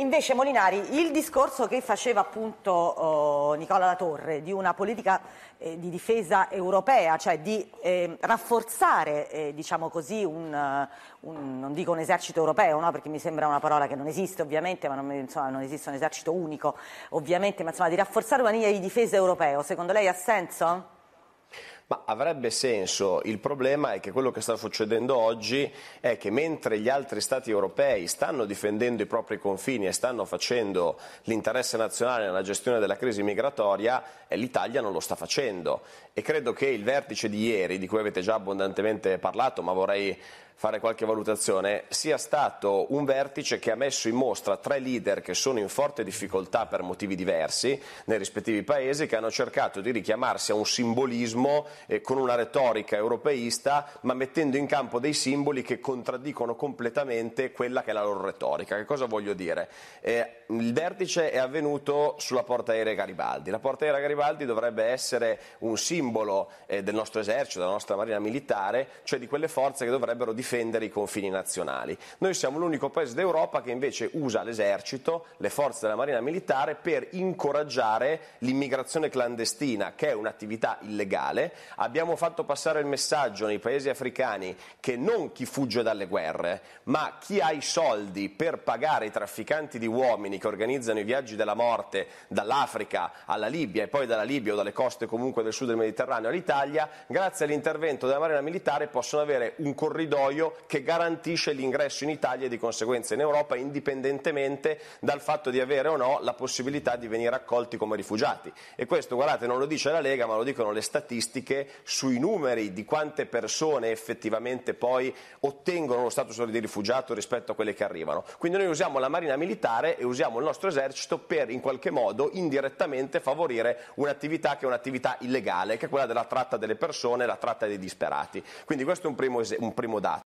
Invece Molinari, il discorso che faceva appunto oh, Nicola Latorre di una politica eh, di difesa europea, cioè di eh, rafforzare, eh, diciamo così, un, un, non dico un esercito europeo, no? perché mi sembra una parola che non esiste ovviamente, ma non, insomma, non esiste un esercito unico ovviamente, ma insomma di rafforzare una linea di difesa europeo, secondo lei ha senso? Ma avrebbe senso, il problema è che quello che sta succedendo oggi è che mentre gli altri Stati europei stanno difendendo i propri confini e stanno facendo l'interesse nazionale nella gestione della crisi migratoria, eh, l'Italia non lo sta facendo. E credo che il vertice di ieri, di cui avete già abbondantemente parlato, ma vorrei fare qualche valutazione, sia stato un vertice che ha messo in mostra tre leader che sono in forte difficoltà per motivi diversi nei rispettivi paesi, che hanno cercato di richiamarsi a un simbolismo eh, con una retorica europeista, ma mettendo in campo dei simboli che contraddicono completamente quella che è la loro retorica. Che cosa voglio dire? Eh, il vertice è avvenuto sulla porta aerea Garibaldi. La porta aerea Garibaldi dovrebbe essere un simbolo eh, del nostro esercito, della nostra marina militare, cioè di quelle forze che dovrebbero difendere i confini nazionali. Noi siamo l'unico paese d'Europa che invece usa l'esercito, le forze della marina militare per incoraggiare l'immigrazione clandestina, che è un'attività illegale, abbiamo fatto passare il messaggio nei paesi africani che non chi fugge dalle guerre, ma chi ha i soldi per pagare i trafficanti di uomini che organizzano i viaggi della morte dall'Africa alla Libia e poi dalla Libia o dalle coste comunque del sud del Mediterraneo all'Italia, grazie all'intervento della Marina Militare possono avere un corridoio che garantisce l'ingresso in Italia e di conseguenza in Europa indipendentemente dal fatto di avere o no la possibilità di venire accolti come rifugiati. E questo, guardate, non lo dice la Lega, ma lo dicono le statistiche anche sui numeri di quante persone effettivamente poi ottengono lo status di rifugiato rispetto a quelle che arrivano. Quindi noi usiamo la marina militare e usiamo il nostro esercito per in qualche modo indirettamente favorire un'attività che è un'attività illegale, che è quella della tratta delle persone, la tratta dei disperati. Quindi questo è un primo, un primo dato.